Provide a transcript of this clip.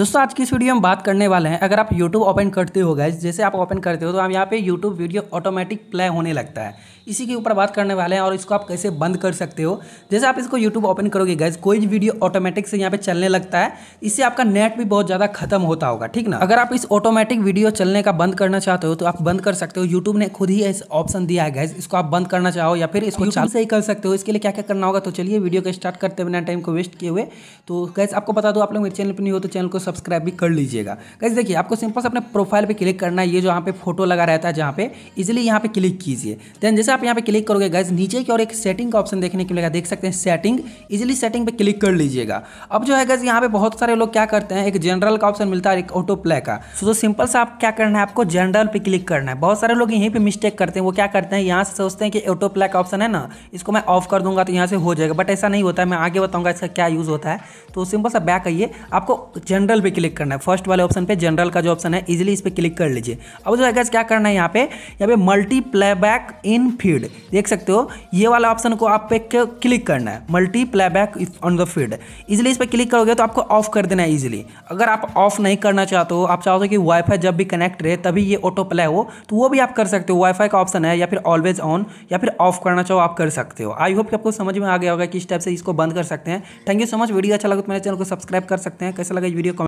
दोस्तों आज की इस वीडियो में बात करने वाले हैं अगर आप YouTube ओपन करते हो गए जैसे आप ओपन करते हो तो आप यहाँ पे YouTube वीडियो ऑटोमेटिक प्ले होने लगता है इसी के ऊपर बात करने वाले हैं और इसको आप कैसे बंद कर सकते हो जैसे आप इसको YouTube ओपन करोगे गैस कोई भी वीडियो ऑटोमेटिक से यहाँ पे चलने लगता है इससे आपका नेट भी बहुत ज़्यादा खत्म होता होगा ठीक ना अगर आप इस ऑटोमेटिक वीडियो चलने का बंद करना चाहते हो तो आप बंद कर सकते हो यूट्यूब ने खुद ही ऐसे ऑप्शन दिया है गैस इसको आप बंद करना चाहो या फिर इसको चालू से ही कर सकते हो इसके लिए क्या क्या करना होगा तो चलिए वीडियो को स्टार्ट करते बिना टाइम को वेस्ट किए हुए तो गैस आपको बता दो आप लोग मेरे चैनल पर नहीं हो तो चैनल को सब्सक्राइब भी कर लीजिएगा कैसे देखिए आपको सिंपल से अपने प्रोफाइल पे क्लिक करना है ये जो यहाँ पे फोटो लगा रहता है जहाँ पे इजिली यहाँ पे क्लिक कीजिए देन जैसे आप यहाँ पे क्लिक करोगे गैस नीचे की और एक सेटिंग का ऑप्शन देखने को मिलेगा देख सकते हैं सेटिंग इजिली सेटिंग पर क्लिक कर लीजिएगा अब जो है गैस यहाँ पे बहुत सारे लोग क्या करते हैं एक जनरल का ऑप्शन मिलता है एक ऑटो प्ले का सो तो सिंपल से आप क्या करना है आपको जनरल पे क्लिक करना है बहुत सारे लोग यहीं पर मिस्टेक करते हैं वो क्या करते हैं यहाँ से सोचते हैं कि ऑटो प्ले का ऑप्शन है ना इसको मैं ऑफ कर दूंगा तो यहाँ से हो जाएगा बट ऐसा नहीं होता है मैं आगे बताऊंगा इसका क्या यूज़ होता है तो सिंपल सा बैक आइए आपको जनरल जनरल पे क्लिक करना है फर्स्ट वाले ऑप्शन पे जनरल का जो ऑप्शन है इजीली इस पर क्लिक कर लीजिए अब जो है क्या करना है यहाँ पे यहाँ पे मल्टी प्लेबैक इन फीड देख सकते हो ये वाला ऑप्शन को आप पे क्लिक करना है multi playback on the feed easily इस पर क्लिक करोगे तो आपको ऑफ कर देना है ईजिली अगर आप ऑफ नहीं करना चाहते हो आप चाहते हो तो कि वाईफाई जब भी कनेक्ट रहे तभी ये ऑटो प्ले हो तो वो भी आप कर सकते हो वाईफाई का ऑप्शन है या फिर ऑलवेज ऑन या फिर ऑफ करना चाहो आप कर सकते हो आई होप कि आपको समझ में आ गया होगा किस टाइप से इसको बंद कर सकते हैं thank you so much video अच्छा लगा तो मेरे चैनल को सब्सक्राइब कर सकते हैं कैसा लगा वीडियो